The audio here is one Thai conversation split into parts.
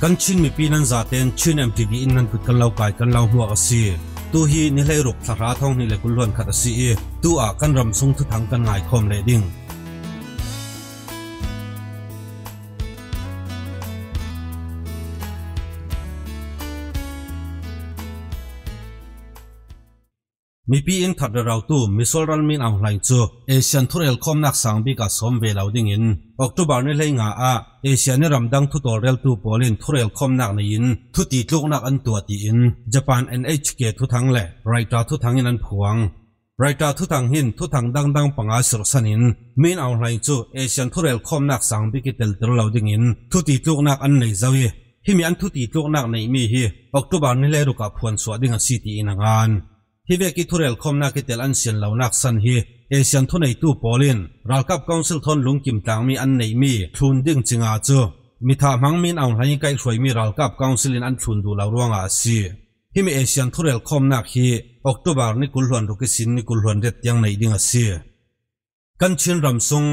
kan chin mi pinan zaten chin em tigi in nan kan lau kai kan lau hua asi tu hi ni lei ruk thara thong ni le kulwan khat asi tu a kan ram sung thu thang kan ngai khom le ding mi pi in thar rau tu mi sol ral min ang hlai chu asian thurel khom nak sang bi ka som ve lao ding in october ni lei nga a เอเชียนี่รำดังทุตอเรลตูโปลินทุเรลคอมนักในยินทุตีลูกนักอันตัวตีอินญี่ปุ่นเอ็นเอชเกทุทังแหละไรตาทุทังยินันพวงไรตาทุทังหินทุทังดังดังปังอาสุรสนินมีนเอาไรจูเอเชียนทุเรลคอมนักสังบิกิเตลตรลาวดิงินทุตีลูกนักอันในเจ้าทีฮิมีอันทุตีลูกนักในมีฮีออกตุบานนี่เลรุกับพวนสวดิงันสีตีนังานที่เวกิทุเรลคอมนักกิเตลันเซียนเหล่านักสันฮีเอเชียทุนไอตู้โอลินรัลกับกองสิลทนลุงกิมตังมีอันไหนมีทุนดึงจิงอาจูมีทามังมินเอาหายไกลสวยมีรัลกับกองสิลินอันทุนดูลาวรวงอาศีที่มีเอเชียทุเรลคอมนักฮีออกตุบาร์นิกุลหวนรุกิสินนิกุลหวนเด็ดยังในดิ้งอาศีกันชินรำซง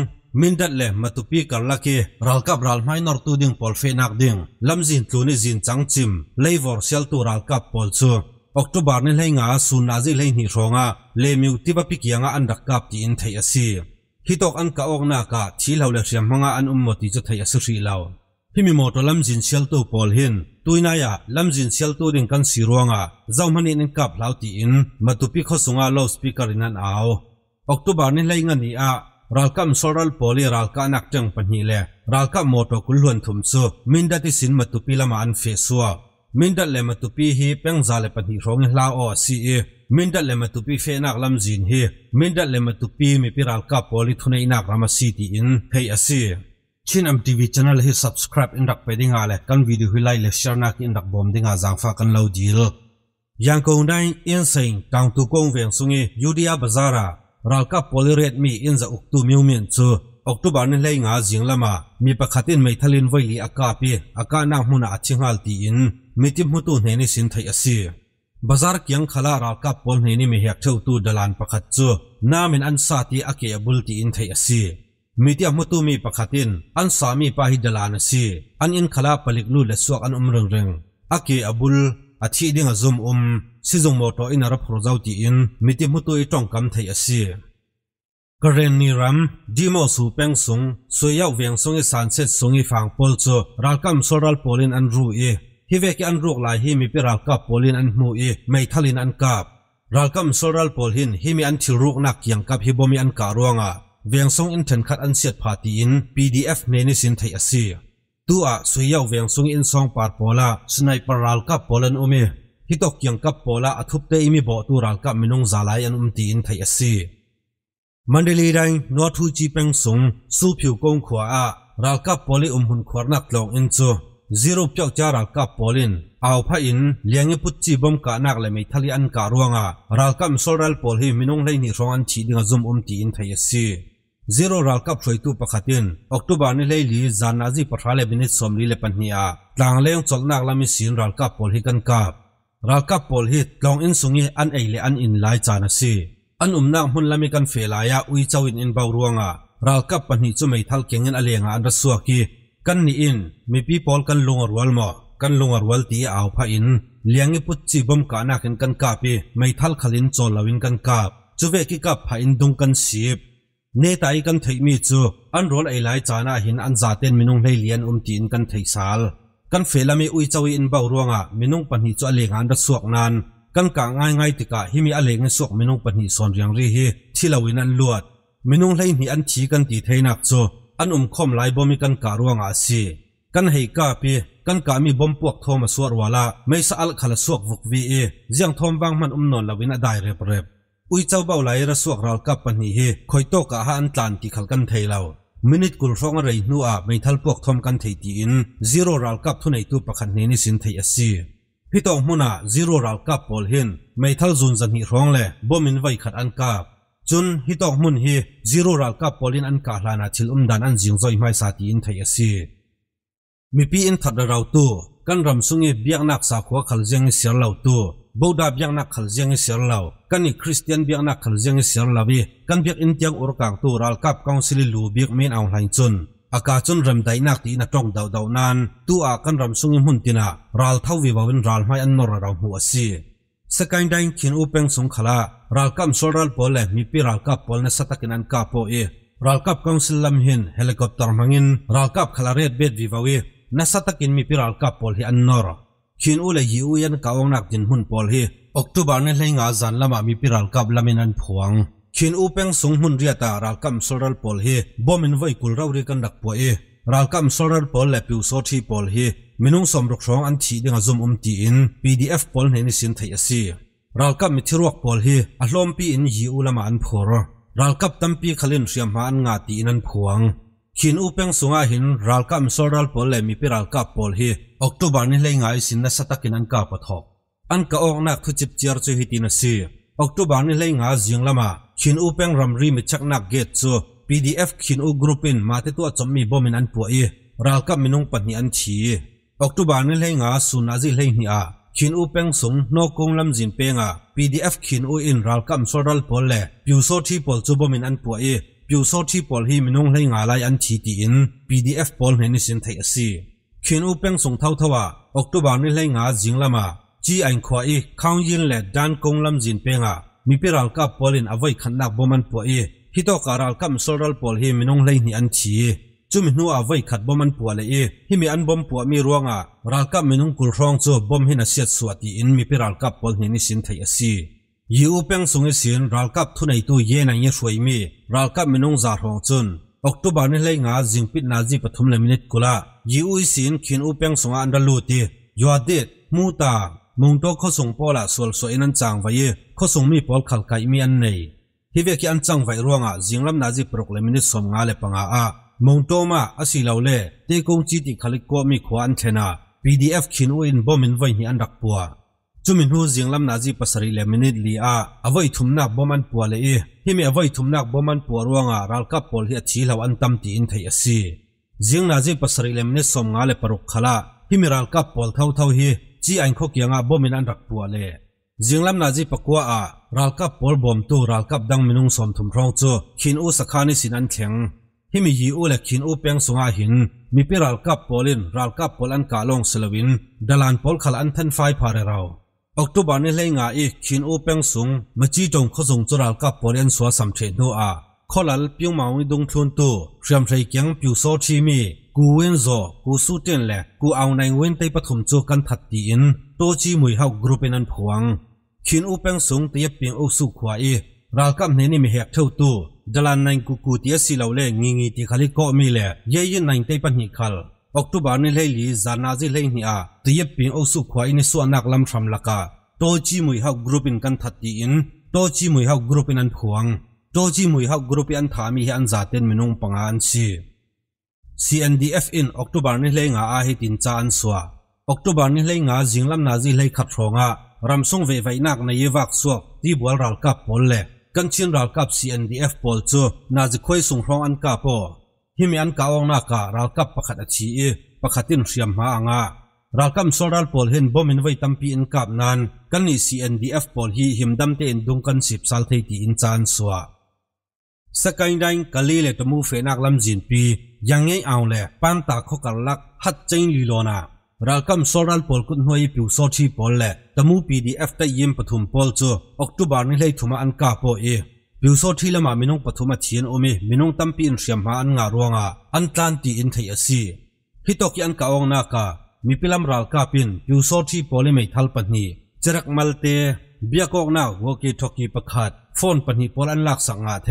มินดัดเล่มาตุปีกันลักย์รัลกับรัลไม่นอร์ตูดิงปอลเฟนักดิงลำจินทุนิจินจังจิมเลย์วอร์เซลตูรัลกับปอลซู october ne lai nga sun na zai lai ni ronga le miu tiba pikianga an rakap ti in thai asi hitok an ka ok na ka thi lo le riam manga an ummo ti chu thai asu ri lao himi mo to lam jin sel to pol hin tuina ya lam jin sel to ding kan si ronga zau mani nen kap lau ti in matupi kho sunga low speaker in an ao october ne lai nga ni a ralkam soral poli ralka nak tang panhi le ralka moto kulhun thum chu minda ti sin matupi lama an fe suwa มินดัลเลมตุปีฮีเป็งซาเลปันฮิองเลาออซีเอมินดัลเลมตุปีเฟนักลัมจินฮีมินดัลเลมตุปีมีพิรัลกาโพลิทุนในนักรามาซิตี้อินเฮอซีชินอัมทีวีช่องให้ s u ั s c r i b e อินดักไปดิ้งอเลรกันวิดีโอไลค์และแชร์นักอินดักบอมดิงอาจังฟ้ากันเลวดีลยังคงได้อินสิงตั้งตุกงเวียงซุงยูดิอาบาซารารัลกาโพลิเรตมีอินจากอุกตูมิวมินซูอุกตูบาร์นเลงอาจิงละมามีประคตินไม่ทัลินไวลีอากาปีอากาหนักมุนอาชิงฮัลตีอินมีที่มุตุเนีิสินไทยสีบาซาร์กยังขลาราคากับพลเนีิมีเหตุเท่าตูดลานปรกคัตจูน้ำมินอันสาตีอักเกอบุลที่อินไทยสีมิติมุตุมีปรกคัอินอันสามีปายดลานสีอันอินขลาปลิกลู่และสวกอันอุมเริงเริงอักเกอบุลอาทิตย์ดิ่งจุมอุมซิซงมอโตอินรับโรซาที่อินมีที่มุตุอีจ้องกำไทยสีกรณีรัมดีมอสูเป่งสงสวยยาวเวียงสงอีสานเซตสงอีฟางปอลโซรัลกัมโซรัลปอลินอันรูเอฮิเวกอันรูกลายฮิมีปิรังกับโพลินอันมูอีไม่ทลินอันกับรัลกัมโซรัลโพลินฮิมีอันทิรุกนักยังกับฮิบมีอันการวงอ่ะเวียงซงอินเทนคัดอันเสียดพาตีอิน PDF เนนิสินไทยอาเซียตัวสุยาวเวียงซงอินซองปาร์โพลาสไนเปอร์รัลกับโพลันอุเมฮิตอกยังกับโพลาอธุบเตอิมีบอตัวรัลกับมินงซาลายอันอุมตีอินไทยอาเซียมันเดลีได้นอทูจีเป็งสงสู้ผิวกงขวาอ่ะรัลกับโพลิอุมหุนขวานักลองอินซู zero pyok charang ka polin aw pha in liangi put chi bom ka nak le mai thali an ka ruanga ral kam solral pol hi minung lai ni rong an chi dinga zum um ti in thai si zero ral kap throi tu pakhatin october ni lei li zanaji pathale binit somli le panhia tlang leng chol nak lami sin ral kap pol hi kan ka ral kap pol hi tlong in sungi an ei le an in lai chana si an umna hun lami kan felaya ui chawin in bawruanga ral kap panhi chu mai thal kengin alenga an rasuaki กันนี่อินมีพี่พอลกันลงอรวลมากันลงอรวลตีเอาพะอินเลี้ยงปุชจีบมกานักินกันกาปีไม่ทัลขลินจอลาวินกันกาบจ่เวกิกับพะอินดงกันสีบเนตายกันเทยมีจูอันรอลไอไลจานาหินอันจาเตนมินุงให้เลียนอุมตีนกันเทยสาลกันเฟลามีอุยจาวินเบาร่วงอ่ะมินุงปันหิจอเลงานรัสวกนานกันกาง่ายง่ายติกาฮิมีอเลงสวกมินุงปันหิสอนเรียงรีฮีที่ลาวินันลวดมินุงให้หีอันชีกันตีเทยนักจูอันอุ้มคมไล่บ่มีกันการวงอาศีกันเฮก้าพีกันกามีบ่มปวกทอมสวรวลาไม่สั่งดขลสวกวกวีเอเสียงทอมวางมันอุ้มนอนละวินาได้เรบเรบอุ้ยเจ้าเบ้าไหลระสวกรักกับปนีเฮคอยโตกะฮันตันที่ขลกันเทยเราม่นิดกุลฟงอะไรนัวไม่ทัลปวกทอมกันเที่ยตีอินซีโร่รักกับทุนไอตัวประคันนี้นิสินเที่ยสิพี่ต้องมุน่าซีโร่รักกับบอลเฮนไม่ทัลจุนจันฮีร้องเลยบ่มินไว้ขัดอันกับ chun hi tok mun hi zero ral ka polin an ka hlana chil um dan an jing zoi mai sa ti in thai asi mi pi in thad rau tu kan ram sungi biak nak sa khuwa khal jeng sial lau tu boda biak nak khal jeng sial lau kan ni christian biak nak khal jeng sial lau bi kan biak in tiang ur kang tu ral kap council lu biak min au hlain chun aka chun ram dai nak ti na tong dau dau nan tu a kan ram sungi mun tina ral thau wi bawin ral mai an nor rau mu asi sakain dain kin upeng sung khala ralkam solral pole mipi ralkap polne satakin an kapo e ralkap council lam hin helicopter mangin ralkap khalaret bet vivawi na satakin mipi ralkap pol hi an nor kin ule hi u yan kaong nak din hun pol hi october ne lenga zan lama mipi ralkap lamin an phuang kin upeng sung hun riata ralkam solral pol hi bomin voi kul rauri kan dak po e ralkam solral pol le piu so thi pol hi minung somruk rong an thi dinga zum um ti in pdf pol nei ni sin thei asi ral kap mi thiruak pol hi a hlom pi in hi ulama an phor ral kap tampi khalin riam ma an nga ti in an phuang khin u peng sunga hin ral kap sol ral pol le mi pi ral kap pol hi october ni lei ngai sin na satakin an ka pathok an ka ok nak thu chip chiar chu hi tin asi october ni lei nga jing lama khin u peng ram ri mi chak nak get chu pdf khin u group in ma te tu achom mi bomin an puai ral kap minung patni an thi October ni lei nga sun aji lei ni a khin u peng sung no kong lam jin pe nga PDF khin u in ral kam so ral pol le piu so thi pol chu bom in an pu e piu so thi pol hi minung lei nga lai an thi ti in PDF pol ne ni sin thai asi khin u peng sung thau thawa October ni lei nga jing lama chi an khwa e khang yin le dan kong lam jin pe nga mi pe ral ka pol in avai khan nak bom an pu e hi to ka ral kam so ral pol hi minung lei ni an thi จ่มิหนัวไว้ขัดบอมันปัวเลยฮิมีอันบอมปัวมีรวงอ่ะรัลกับมินุงกุลรองจูบอมหินาเสียดสวัสดีอินมีเปรัลกับปอลหินิสินไทยสียูเปียงสงสินรัลกับทุนไอตัวเย็นไชสวยมีรัลกับมินุงจารองจุนออกตุบานี่เลยงาจิงปิดนาจีปฐมเลมินิตกุลายูอิสินขินอุเปียงสงอันดัลูตียอดเด็ดมูตามุงโตข้อส่งปอละส่วนส่วนนั้นจางไว้ข้อส่งมีปอลขัลไกมีอันไหนที่เวก้อันจางไว้รวงอ่ะจิงลำนาจีปรกเลมินิตสมงาเลปังอามงโตมาอาศหลาเล่เตกงจิติขลิกว่มีขวานเทนา PDF ขินอินบอมินไว้หิอันดักปัวจุมินหูเสงลำนาจีปัสริเลมินิดลีอาอวัยทุมนักบอมันปัวเลยี่มีอวัยทุมนักบอมันปัวรวงอารัลกับปอลฮิชีลาวอันตัมตีอินเทียสีสียงนาจีปัสริเลมินิดสมงาเลปรุกขลาี่มีรัลกับปอลเท่าเท่าฮจีอันขกยังอาบอมินอันดักปัวเลยเสิงลำนาจีปักว่าอารัลกับปอลบอมตัวรัลกับดังมินุงสมทุมรองจูขินอุสคานิสินันเข็งฮิมิยีอเล็กินอุเปียงสงาหินมีเปรัลกับปอลินรัลกับปอลันกาลงสลวินดลานปอลขลันทันไฟพาเรราออกตุบานี้เลงาอีกินอุเปียงสงมาจีจงขจงจุรัลกับปอลินสัวสัมเทโนอาขลัลปิวมาวิดงทุนตูเรียมใจเกีงปิวโซชีมีกูเวนโซกูสู้เต้นแหละกูเอาในเว้นไตปฐมจูกันถัดตีอินโตจีมุยเฮากรุเป็นอันผวงชินอุเปียงสงเตียเปียงอุสุขวาอีรัลกับเนนี่มีเหตุเท่าตู dalan nain ku ku ti asi lo le ngi ngi ti khali ko mi le ye yin nain te pan ni khal october ni le li zana ji le ni a ti ye pin o su khwa in su anak lam tham laka to chi mui ha group in kan that ti in to chi mui ha group in an phuang to chi mui ha group an tha mi hi an za ten minung panga an si CNDF in October ni le nga a hi tin cha an suwa October ni le nga jinglam na ji le khat thronga ramsung ve vai nak na ye wak suak ti bol ral ka pol le kan chin ral kap CNDF pol chu na ji khoi sung rong an ka po hi mi an ka ong na ka ral kap pakhat a chi e pakhatin hriam ma anga ral kam soral pol hin bom in vai tampi in kap nan kan ni CNDF pol hi him dam te in dung kan sip sal thei ti in chan suwa sakai dai kali le to mu fe nak lam jin pi yang ngai aw le pan ta kho kar lak hat chain li lo na รากมสอรัลปอลกุนหวยผิวสอชีปอลเละตมูปีดีเอฟได้ยิมปฐุมปอลจูออกตุบาร์นี่เลยทุมาอันกาโปเอผิวสอชีละมามินงปฐุมาเชียนโอมีมินงตัมปีนเสียมหาอันงารวงาอันตันตีอินไทยเอีฮิตอกยันกาองนาคามีพิลัมรากาปินผิวสอชีปอลไม่ทัลปนีจรักมัลเตบียกอกนาวกีทอกีปักหัดฟอนปนีปอลอันลักสังอาเท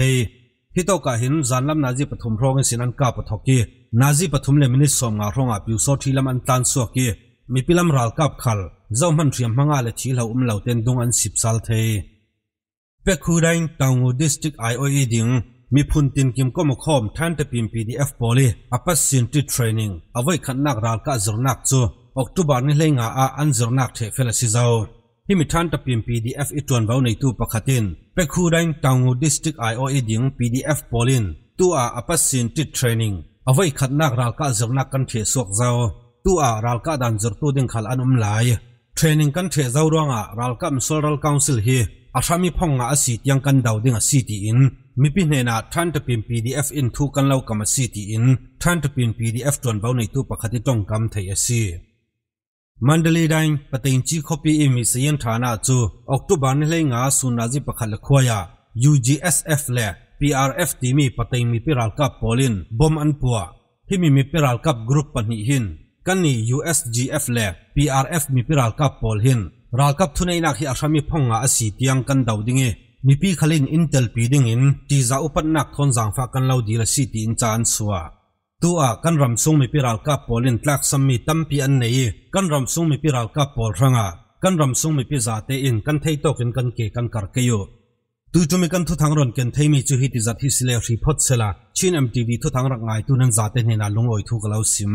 ฮิตอกาหินจานลำนาจีปฐุมพรองสินันกาปทอกีนาจีปฐุมเลมินิสอมงาหองอาบิวสอดที่ลำอันตันสวกีมีพิลัมรัลกับขัลเจ้ามันเตรียมมังอาเลทีเหล่าอุ้มเหล่าเต็นดงอันสิบสัลเทยเป็คูดั์ตังอูดิสติกไอโอเอดิงมีพุนตินกิมก็มาคอมท่านตะพิมพ์พีดีเอฟบอลีอัปสินที่เทรนนิงเอาไว้ขันนักรัลกับจรนักจูออกตุบานิเลงอาอันจรนักเทเฟลซิซาที่มีท่านตะพิมพ์พีดีเอฟอีตัวนเบาในตู้ประคดินเป็คูดั์ตังอูดิสติกไอโอเอดิงพีดีเอฟบอลินตัวอัปสินทีเทรนนิงอาไว้ขัดนักราลกาจดนักกันเทสวกเจ้าตัวอารัลกาดันจุดตัวดึงขัดอันอุ้มไหลเทรนนิ่งกันเทเจ้าร่วงอ่าราลกามิสโลรัลกาวสิลเฮอาชามีพงอ่าสิทยังกันดาวดึงอาสิทอินมีพินเนนะท่านจะเป็น PDF อินทุกันเล่ากับมาสิทอินท่านจะเป็น PDF จวนเบาในตัวปกติต้องกรรมเทียสีมันเดลีดังปฏิญจีคบีอิมิเสียนฐานะจูออกตัวบานเลงอ่ะสุนาจิปขัดละขวาย UGSF เล่ PRF ทีมีปฏิมีพิรัลกับโปลินบอมอันปัวที่มีมีพิรัลกับกรุ๊ปปนิหินกันนี่ USGF และ PRF มีพิรัลกับโปลินรัลกับทุนในนักที่อาชามีพงอาศิตียงกันดาวดิ้งมีพี่ขลินอินเตลปีดิ้งอินที่จะอุปนักทนสังฟักกันเราดีละสิตีอินจานสัวตัวกันรำซุงมีพิรัลกับโปลินทักสมีตั้มพีอันนี้กันรำซุงมีพิรัลกับโปลรังอ่ะกันรำซุงมีพิจาเตอินกันเทยโตกินกันเกกันกัรเกยตูจูมิกันทุทังรอนกันเทมีจูฮิติจัดฮิสเลอรีพอดเซลาชินเอ็มทีวีทุทังรักไงตูนันจัดเห็นนาลงออยทุกเล่าซิม